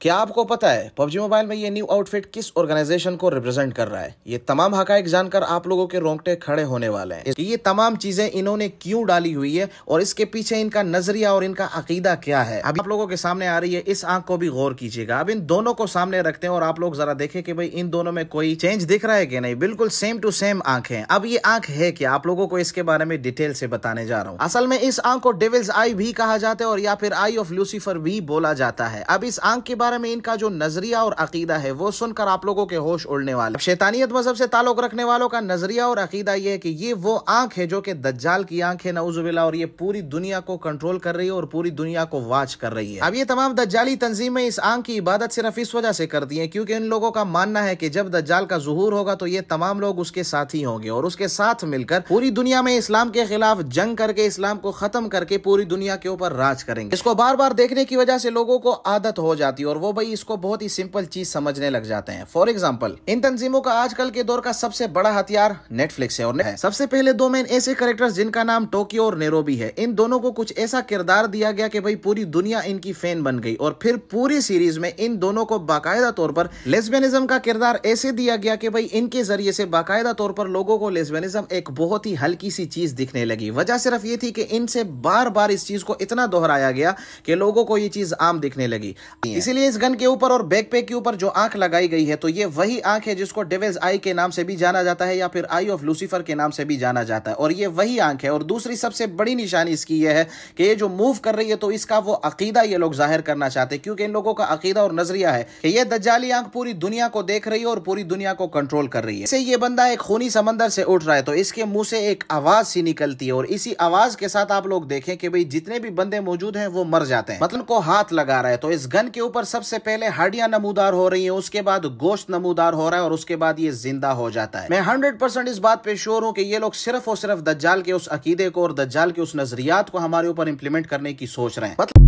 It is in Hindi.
क्या आपको पता है पबजी मोबाइल में ये न्यू आउटफिट किस ऑर्गेनाइजेशन को रिप्रेजेंट कर रहा है ये तमाम हकायक जानकर आप लोगों के रोंगटे खड़े होने वाले हैं ये तमाम चीजें इन्होंने क्यों डाली हुई है और इसके पीछे इनका नजरिया और इनका अकीदा क्या है अभी आप लोगों के सामने आ रही है इस आंख को भी गौर कीजिएगा अब इन दोनों को सामने रखते हैं और आप लोग जरा देखे की भाई इन दोनों में कोई चेंज दिख रहा है कि नहीं बिल्कुल सेम टू सेम आंख है अब ये आंख है क्या आप लोगों को इसके बारे में डिटेल से बताने जा रहा हूँ असल में इस आंख को डेविल्स आई भी कहा जाता है और या फिर आई ऑफ लूसीफर भी बोला जाता है अब इस आंख के बारे में इनका जो नजरिया और अकीदा है वो सुनकर आप लोगों के होश उड़ने वाले शैतानियत मजहब से ताल्लुक रखने वालों का नजरिया और अकीदा ये है कि ये वो आंख है जो कि दज्जाल की आंख है नवजुबिला और ये पूरी दुनिया को कंट्रोल कर रही है और पूरी दुनिया को वाच कर रही है अब ये तमाम दज्जाली तंजीमें इस आंख की इबादत सिर्फ इस वजह से करती है क्योंकि इन लोगों का मानना है कि जब दज्जाल का जहूर होगा तो ये तमाम लोग उसके साथी होंगे और उसके साथ मिलकर पूरी दुनिया में इस्लाम के खिलाफ जंग करके इस्लाम को खत्म करके पूरी दुनिया के ऊपर राज करेंगे इसको बार बार देखने की वजह से लोगों को आदत हो जाती है और और वो भाई इसको बहुत ही सिंपल चीज समझने लग जाते हैं फॉर एग्जाम्पल इन तंजीमों का आजकल के दौर का सबसे बड़ा हथियार नेटफ्लिक्स है और है। सबसे पहले दो मेन ऐसे करेक्टर जिनका नाम टोक्यो और नेरोबी है इन दोनों को कुछ ऐसा किरदार दिया गया की भाई पूरी दुनिया इनकी फैन बन गई और फिर पूरी सीरीज में इन दोनों को बाकायदा तौर पर लेस्बेनिज्म का किरदार ऐसे दिया गया कि भाई इनके जरिए से बाकायदा तौर पर लोगों को लेस्बेनिज्म एक बहुत ही हल्की सी चीज दिखने लगी वजह सिर्फ ये थी कि इनसे बार बार इस चीज को इतना दोहराया गया कि लोगों को ये चीज आम दिखने लगी इसीलिए इस गन के ऊपर और बैक बैकपैक के ऊपर जो आंख लगाई गई है तो ये वही आंख है जिसको डेविल्स आई के नाम से भी जाना जाता है या फिर आई ऑफ लूसीफर के नाम से भी जाना जाता है और ये वही आंख है और दूसरी सबसे बड़ी निशानी इसकी यह है कि ये जो मूव कर रही है तो इसका वो अकीदा ये लोग जाहिर करना चाहते हैं क्योंकि इन लोगों का अकीदा और नजरिया है कि यह दज्जाली आंख पूरी दुनिया को देख रही है और पूरी दुनिया को कंट्रोल कर रही है इससे ये बंदा एक खूनी समंदर से उठ रहा है तो इसके मुंह से एक आवाज सी निकलती है और इसी आवाज के साथ आप लोग देखें कि भाई जितने भी बंदे मौजूद हैं वो मर जाते हैं मतलब को हाथ लगा रहा है तो इस गन के ऊपर सबसे पहले हड्डियां नमूदार हो रही हैं उसके बाद गोश्त नमूदार हो रहा है और उसके बाद ये जिंदा हो जाता है मैं हंड्रेड परसेंट इस बात पे श्योर हूँ कि ये लोग सिर्फ और सिर्फ दज्जाल के उस अकीदे को और दज्जाल के उस नजरियात को हमारे ऊपर इम्प्लीमेंट करने की सोच रहे हैं मतलब